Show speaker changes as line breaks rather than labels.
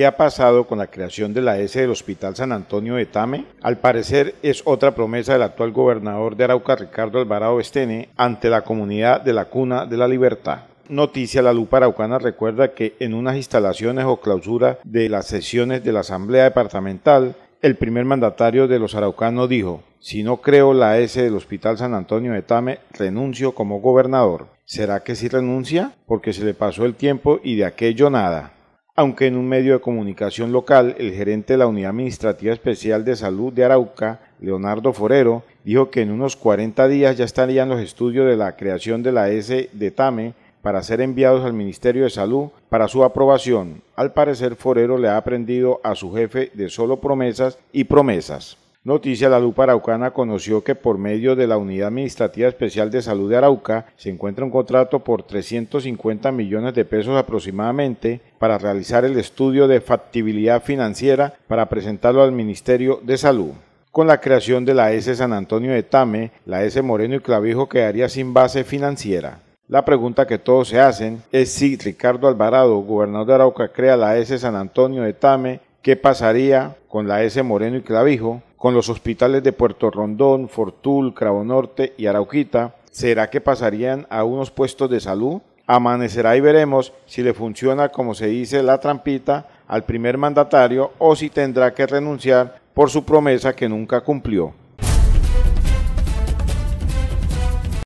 ¿Qué ha pasado con la creación de la S del Hospital San Antonio de Tame? Al parecer es otra promesa del actual gobernador de Arauca, Ricardo Alvarado Estene, ante la comunidad de la Cuna de la Libertad noticia, la Lupa Araucana recuerda que en unas instalaciones o clausura de las sesiones de la Asamblea Departamental, el primer mandatario de los araucanos dijo, si no creo la S del Hospital San Antonio de Tame, renuncio como gobernador. ¿Será que sí renuncia? Porque se le pasó el tiempo y de aquello nada aunque en un medio de comunicación local, el gerente de la Unidad Administrativa Especial de Salud de Arauca, Leonardo Forero, dijo que en unos 40 días ya estarían los estudios de la creación de la S de TAME para ser enviados al Ministerio de Salud para su aprobación. Al parecer, Forero le ha aprendido a su jefe de solo promesas y promesas. Noticia, la Lupa Araucana conoció que por medio de la Unidad Administrativa Especial de Salud de Arauca se encuentra un contrato por 350 millones de pesos aproximadamente para realizar el estudio de factibilidad financiera para presentarlo al Ministerio de Salud con la creación de la S San Antonio de Tame, la S Moreno y Clavijo quedaría sin base financiera. La pregunta que todos se hacen es si Ricardo Alvarado, gobernador de Arauca, crea la S San Antonio de Tame, ¿qué pasaría con la S Moreno y Clavijo? con los hospitales de Puerto Rondón, Fortul, Cravo Norte y Arauquita, ¿será que pasarían a unos puestos de salud? Amanecerá y veremos si le funciona, como se dice, la trampita al primer mandatario o si tendrá que renunciar por su promesa que nunca cumplió.